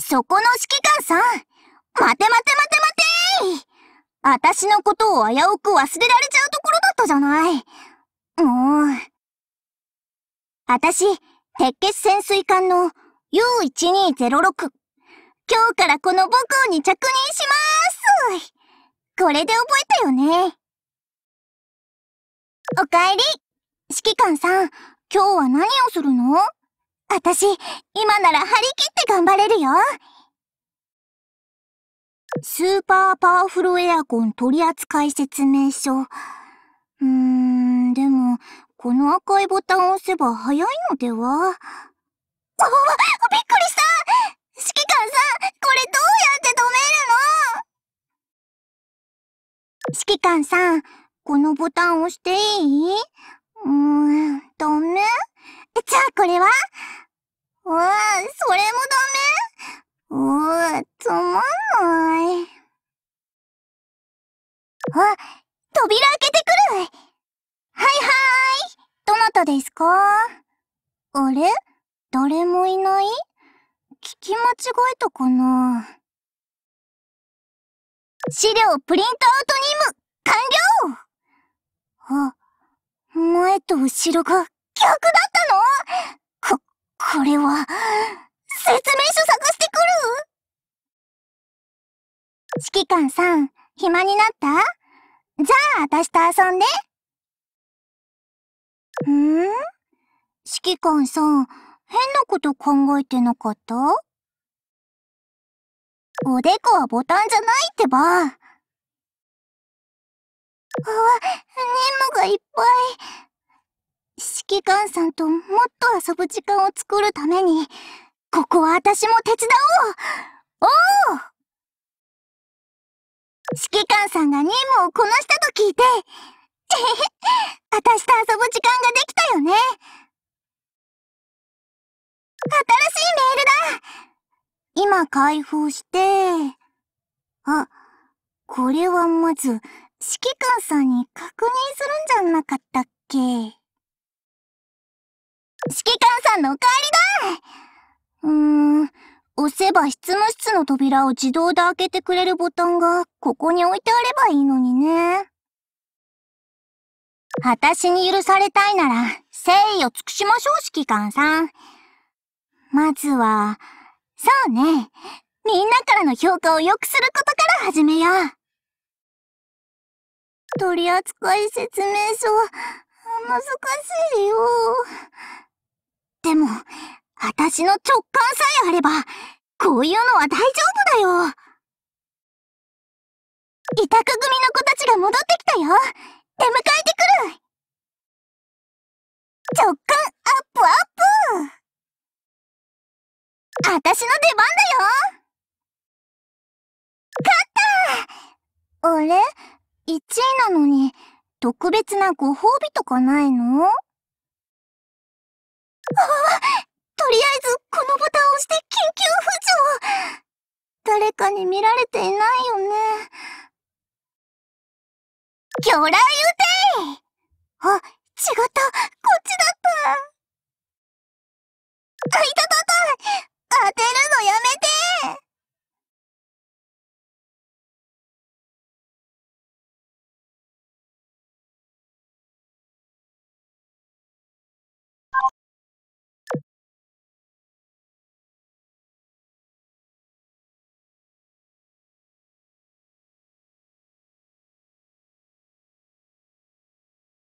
そこの指揮官さん待て待て待て待て私のことを危うく忘れられちゃうところだったじゃない。もう。私、鉄血潜水艦の U1206。今日からこの母校に着任しまーす。これで覚えたよね。おかえり。指揮官さん、今日は何をするの私、今なら張り切って頑張れるよ。スーパーパワフルエアコン取扱説明書。うーん、でも、この赤いボタンを押せば早いのではおおびっくりした指揮官さん、これどうやって止めるの指揮官さん、このボタンを押していいうーん、ダメじゃあこれはあ、ー、それもダメうー、つまんない。あ、扉開けてくるはいはーいどなたですかあれ誰もいない聞き間違えたかな資料プリントアウト任務完了あ、前と後ろが逆だれは、説明書探してくる指揮官さん、暇になったじゃあ、私と遊んで。ん指揮官さん、変なこと考えてなかったおでこはボタンじゃないってば。あ、任務がいっぱい。指揮官さんともっと遊ぶ時間を作るために、ここは私も手伝おうおお指揮官さんが任務をこなしたと聞いて、えへへ、私と遊ぶ時間ができたよね。新しいメールだ今開封して、あ、これはまず、指揮官さんに確認するんじゃなかったっけ指揮官さんのお帰りだうーん、押せば執務室の扉を自動で開けてくれるボタンがここに置いてあればいいのにね。私に許されたいなら誠意を尽くしましょう指揮官さん。まずは、そうね。みんなからの評価を良くすることから始めよう。取扱説明書、難しいよ。私の直感さえあれば、こういうのは大丈夫だよ。委託組の子たちが戻ってきたよ。出迎えてくる。直感アップアップ私の出番だよ勝ったあれ ?1 位なのに、特別なご褒美とかないのあとりあえずこのボタンを押して緊急浮上誰かに見られていないよね。魚雷撃てあ、違った、こっちだった。あいたたた